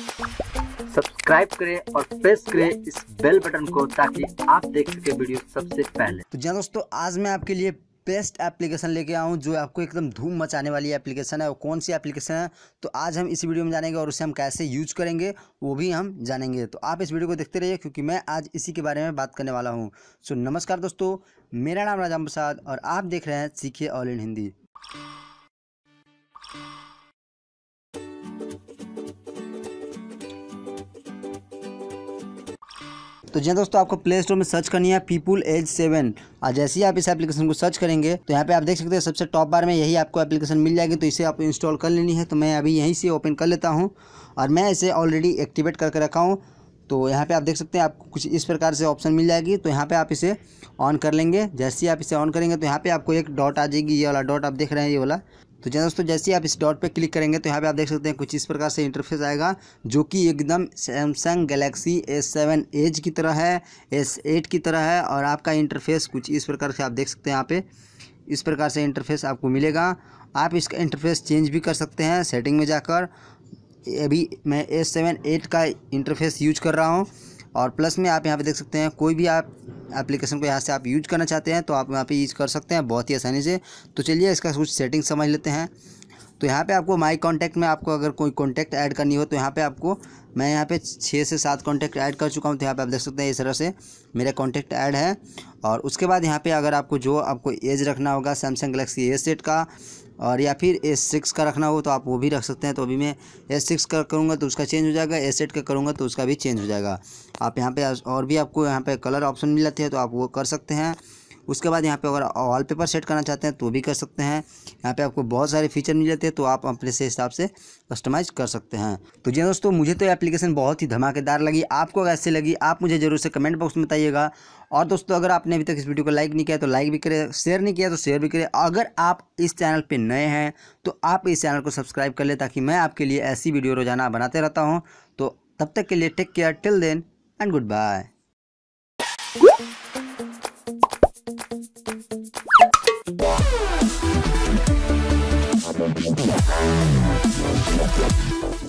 subscribe करें और press करें इस बेल बटन को ताकि आप देख सके वीडियो सबसे पहले तो जी हाँ दोस्तों आज मैं आपके लिए बेस्ट एप्लीकेशन लेके आऊँ जो आपको एकदम धूम मचाने वाली एप्लीकेशन है वो कौन सी एप्लीकेशन है तो आज हम इस वीडियो में जानेंगे और उसे हम कैसे यूज करेंगे वो भी हम जानेंगे तो आप इस वीडियो को देखते रहिए क्योंकि मैं आज इसी के बारे में बात करने वाला हूँ सो नमस्कार दोस्तों मेरा नाम राजाम प्रसाद और आप देख रहे हैं सीखिए ऑल इन हिंदी तो जी दोस्तों आपको प्ले स्टोर में सर्च करनी है पीपुल एज सेवन और जैसे ही आप इस एप्लीकेशन को सर्च करेंगे तो यहाँ पे आप देख सकते हैं सबसे टॉप बार में यही आपको एप्लीकेशन मिल जाएगी तो इसे आपको इंस्टॉल कर लेनी है तो मैं अभी यहीं से ओपन कर लेता हूँ और मैं इसे ऑलरेडी एक्टिवेट करके रखा हूँ तो यहाँ पर आप देख सकते हैं आपको कुछ इस प्रकार से ऑप्शन मिल जाएगी तो यहाँ पर आप इसे ऑन कर लेंगे जैसे ही आप इसे ऑन करेंगे तो यहाँ पर आपको एक डॉट आ जाएगी ये वाला डॉट आप देख रहे हैं ये वाला तो जैसे दोस्तों जैसे ही आप इस डॉट पे क्लिक करेंगे तो यहाँ पे आप देख सकते हैं कुछ इस प्रकार से इंटरफेस आएगा जो कि एकदम Samsung Galaxy S seven edge की तरह है एस एट की तरह है और आपका इंटरफेस कुछ इस प्रकार से आप देख सकते हैं यहाँ पे इस प्रकार से इंटरफेस आपको मिलेगा आप इसका इंटरफेस चेंज भी कर सकते हैं सेटिंग में जाकर अभी मैं एस सेवन एट का इंटरफेस यूज कर रहा हूँ और प्लस में आप यहाँ पे देख सकते हैं कोई भी आप एप्लीकेशन को यहाँ से आप यूज करना चाहते हैं तो आप यहाँ पे यूज कर सकते हैं बहुत ही आसानी से तो चलिए इसका कुछ सेटिंग समझ लेते हैं तो यहाँ पे आपको माई कॉन्टैक्ट में आपको अगर कोई कॉन्टैक्ट ऐड करनी हो तो यहाँ पे आपको मैं यहाँ पे छः से सात कॉन्टैक्ट ऐड कर चुका हूँ तो यहाँ पे आप देख सकते हैं इस तरह से मेरा कॉन्टैक्ट ऐड है और उसके बाद यहाँ पे अगर आपको जो आपको एज रखना होगा सैमसंग गलेक्सी ए सेट का और या फिर एस सिक्स का रखना हो तो आप वो भी रख सकते हैं तो अभी मैं एस सिक्स का करूँगा तो उसका चेंज हो जाएगा एस एट का करूँगा तो उसका भी चेंज हो जाएगा आप यहाँ पे और भी आपको यहाँ पे कलर ऑप्शन मिल जाते हैं तो आप वो कर सकते हैं उसके बाद यहाँ पे अगर ऑल पेपर सेट करना चाहते हैं तो भी कर सकते हैं यहाँ पे आपको बहुत सारे फीचर मिल जाते हैं तो आप अपने से हिसाब से कस्टमाइज कर सकते हैं तो जी हाँ दोस्तों मुझे तो एप्लीकेशन बहुत ही धमाकेदार लगी आपको कैसे लगी आप मुझे ज़रूर से कमेंट बॉक्स में बताइएगा और दोस्तों अगर आपने अभी तक इस वीडियो को लाइक तो नहीं किया तो लाइक भी करें शेयर नहीं किया तो शेयर भी करें अगर आप इस चैनल पर नए हैं तो आप इस चैनल को सब्सक्राइब कर लें ताकि मैं आपके लिए ऐसी वीडियो रोजाना बनाते रहता हूँ तो तब तक के लिए take care till then and goodbye アハハハハ